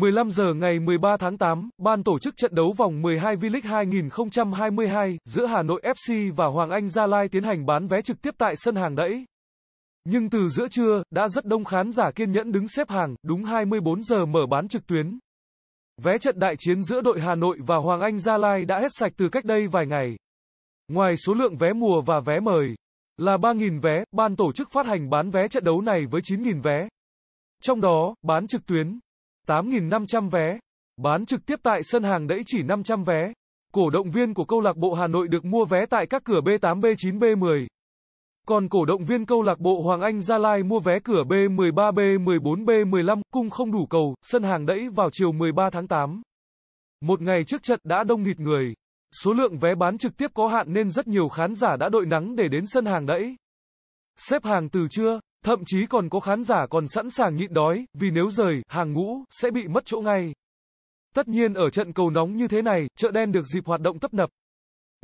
15 giờ ngày 13 tháng 8, ban tổ chức trận đấu vòng 12 V-League 2022 giữa Hà Nội FC và Hoàng Anh Gia Lai tiến hành bán vé trực tiếp tại sân hàng đẫy. Nhưng từ giữa trưa, đã rất đông khán giả kiên nhẫn đứng xếp hàng, đúng 24 giờ mở bán trực tuyến. Vé trận đại chiến giữa đội Hà Nội và Hoàng Anh Gia Lai đã hết sạch từ cách đây vài ngày. Ngoài số lượng vé mùa và vé mời là 3.000 vé, ban tổ chức phát hành bán vé trận đấu này với 9.000 vé. Trong đó, bán trực tuyến 8.500 vé. Bán trực tiếp tại sân hàng đẫy chỉ 500 vé. Cổ động viên của câu lạc bộ Hà Nội được mua vé tại các cửa B8, B9, B10. Còn cổ động viên câu lạc bộ Hoàng Anh Gia Lai mua vé cửa B13, B14, B15 cung không đủ cầu, sân hàng đẫy vào chiều 13 tháng 8. Một ngày trước trận đã đông nghịt người. Số lượng vé bán trực tiếp có hạn nên rất nhiều khán giả đã đội nắng để đến sân hàng đẫy. Xếp hàng từ trưa, Thậm chí còn có khán giả còn sẵn sàng nhịn đói, vì nếu rời, hàng ngũ, sẽ bị mất chỗ ngay. Tất nhiên ở trận cầu nóng như thế này, chợ đen được dịp hoạt động tấp nập.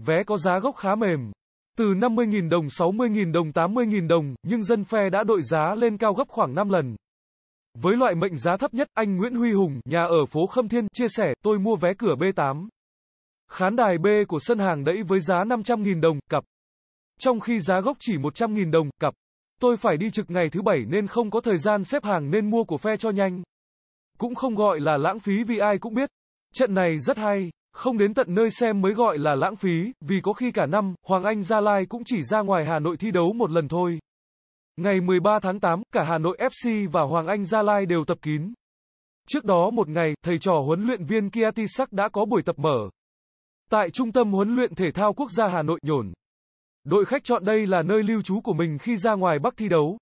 Vé có giá gốc khá mềm. Từ 50.000 đồng 60.000 đồng 80.000 đồng, nhưng dân phe đã đội giá lên cao gấp khoảng 5 lần. Với loại mệnh giá thấp nhất, anh Nguyễn Huy Hùng, nhà ở phố Khâm Thiên, chia sẻ, tôi mua vé cửa B8. Khán đài B của sân hàng đẫy với giá 500.000 đồng, cặp. Trong khi giá gốc chỉ 100.000 đồng, cặp. Tôi phải đi trực ngày thứ bảy nên không có thời gian xếp hàng nên mua của phe cho nhanh. Cũng không gọi là lãng phí vì ai cũng biết. Trận này rất hay, không đến tận nơi xem mới gọi là lãng phí, vì có khi cả năm, Hoàng Anh Gia Lai cũng chỉ ra ngoài Hà Nội thi đấu một lần thôi. Ngày 13 tháng 8, cả Hà Nội FC và Hoàng Anh Gia Lai đều tập kín. Trước đó một ngày, thầy trò huấn luyện viên Kiatisak đã có buổi tập mở. Tại Trung tâm Huấn luyện Thể thao Quốc gia Hà Nội nhổn. Đội khách chọn đây là nơi lưu trú của mình khi ra ngoài Bắc thi đấu.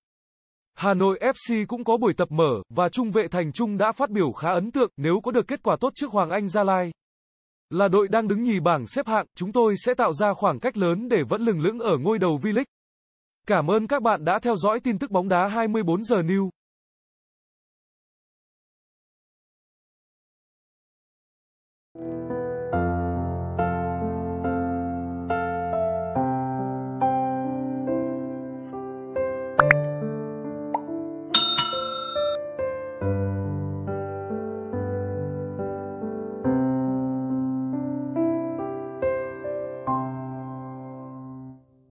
Hà Nội FC cũng có buổi tập mở, và trung vệ Thành Trung đã phát biểu khá ấn tượng nếu có được kết quả tốt trước Hoàng Anh Gia Lai. Là đội đang đứng nhì bảng xếp hạng, chúng tôi sẽ tạo ra khoảng cách lớn để vẫn lừng lững ở ngôi đầu V-League. Cảm ơn các bạn đã theo dõi tin tức bóng đá 24 giờ New.